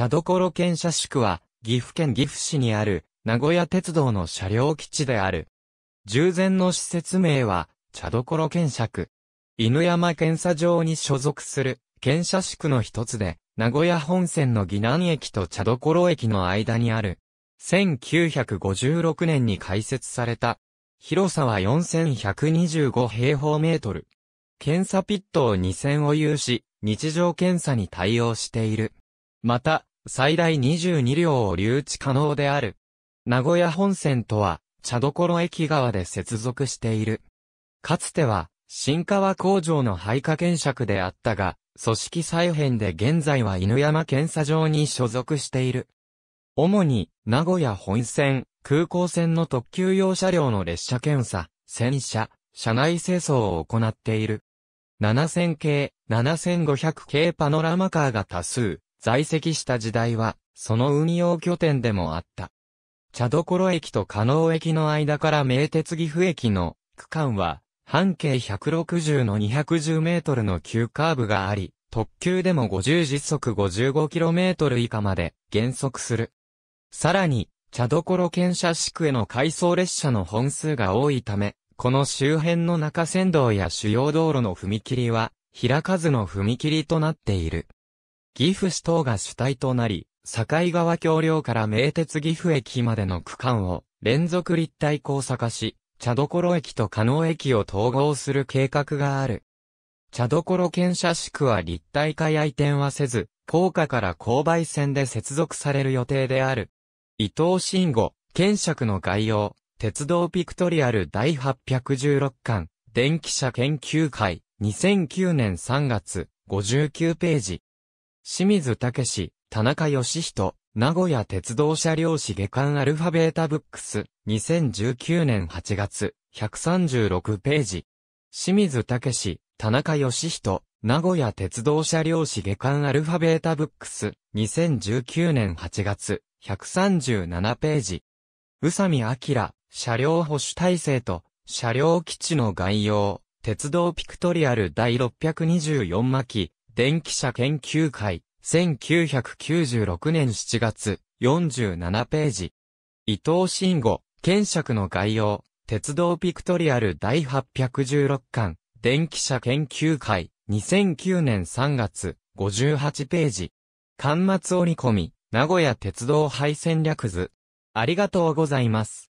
茶所県社宿は、岐阜県岐阜市にある、名古屋鉄道の車両基地である。従前の施設名は、茶所県社区。犬山検査場に所属する、県社宿の一つで、名古屋本線の岐南駅と茶所駅の間にある。1956年に開設された。広さは4125平方メートル。検査ピットを2000を有し、日常検査に対応している。また、最大22両を留置可能である。名古屋本線とは、茶所駅側で接続している。かつては、新川工場の廃下検釈であったが、組織再編で現在は犬山検査場に所属している。主に、名古屋本線、空港線の特急用車両の列車検査、洗車、車内清掃を行っている。7000系、7500系パノラマカーが多数、在籍した時代は、その運用拠点でもあった。茶所駅と加納駅の間から名鉄岐阜駅の区間は、半径160の210メートルの急カーブがあり、特急でも50時速5 5トル以下まで減速する。さらに、茶所県社宿への回送列車の本数が多いため、この周辺の中線道や主要道路の踏切は、開かずの踏切となっている。岐阜市等が主体となり、境川橋梁から名鉄岐阜駅までの区間を連続立体交差化し、茶所駅と加納駅を統合する計画がある。茶所県社宿は立体化や移転はせず、高架から勾配線で接続される予定である。伊藤慎吾、県区の概要、鉄道ピクトリアル第816巻、電気車研究会、2009年3月、59ページ。清水武史、田中義人、名古屋鉄道車両史下巻アルファベータブックス、2019年8月、136ページ。清水武史、田中義人、名古屋鉄道車両史下巻アルファベータブックス、2019年8月、137ページ。宇佐美明、車両保守体制と、車両基地の概要、鉄道ピクトリアル第624巻、電気車研究会、1996年7月、47ページ。伊藤慎吾、検釈の概要、鉄道ピクトリアル第816巻、電気車研究会、2009年3月、58ページ。端末折り込み、名古屋鉄道廃線略図。ありがとうございます。